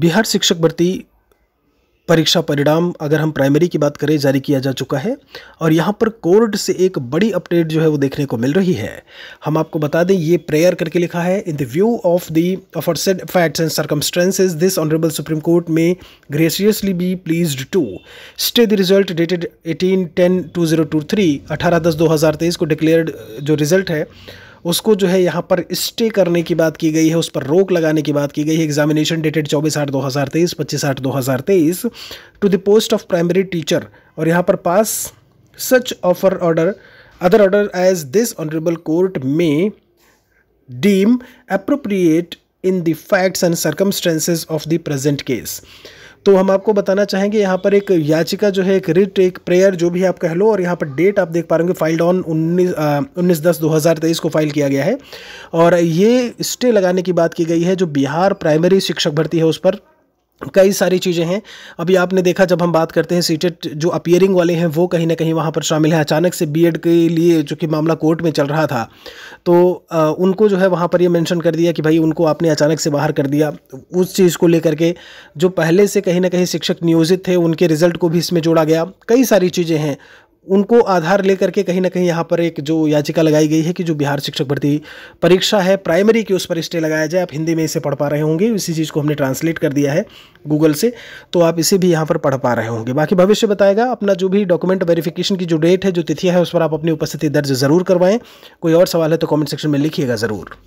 बिहार शिक्षक भर्ती परीक्षा परिणाम अगर हम प्राइमरी की बात करें जारी किया जा चुका है और यहाँ पर कोर्ट से एक बड़ी अपडेट जो है वो देखने को मिल रही है हम आपको बता दें ये प्रेयर करके लिखा है in the view of the aforesaid facts and circumstances this honourable supreme court may graciously be please to stay the result dated eighteen ten two zero two three अठारह दस दो हज़ार तेईस को डिक्लेयर्ड जो रिजल्ट है उसको जो है यहाँ पर स्टे करने की बात की गई है उस पर रोक लगाने की बात की गई है एग्जामिनेशन डेटेड चौबीस आठ दो हज़ार तेईस पच्चीस आठ दो हज़ार तेईस to the post of primary teacher और यहाँ पर pass such offer order other order as this honourable court may deem appropriate in the facts and circumstances of the present case तो हम आपको बताना चाहेंगे यहाँ पर एक याचिका जो है एक रिट एक प्रेयर जो भी आप कह लो और यहाँ पर डेट आप देख पा रहे होंगे फाइल्ड ऑन उन्नीस उन्नीस दस दो हज़ार तेईस को फाइल किया गया है और ये स्टे लगाने की बात की गई है जो बिहार प्राइमरी शिक्षक भर्ती है उस पर कई सारी चीज़ें हैं अभी आपने देखा जब हम बात करते हैं सीटेट जो अपियरिंग वाले हैं वो कहीं ना कहीं वहाँ पर शामिल हैं अचानक से बीएड के लिए जो कि मामला कोर्ट में चल रहा था तो आ, उनको जो है वहाँ पर ये मेंशन कर दिया कि भाई उनको आपने अचानक से बाहर कर दिया उस चीज़ को लेकर के जो पहले से कहीं ना कहीं शिक्षक नियोजित थे उनके रिजल्ट को भी इसमें जोड़ा गया कई सारी चीज़ें हैं उनको आधार लेकर के कहीं ना कहीं यहाँ पर एक जो याचिका लगाई गई है कि जो बिहार शिक्षक भर्ती परीक्षा है प्राइमरी की उस पर स्टे लगाया जाए आप हिंदी में इसे पढ़ पा रहे होंगे इसी चीज़ को हमने ट्रांसलेट कर दिया है गूगल से तो आप इसे भी यहाँ पर पढ़ पा रहे होंगे बाकी भविष्य बताएगा अपना जो भी डॉक्यूमेंट वेरिफिकेशन की जो डेट है जो तिथियाँ है उस पर आप अपनी उपस्थिति दर्ज ज़रूर करवाएं कोई और सवाल है तो कॉमेंट सेक्शन में लिखिएगा ज़रूर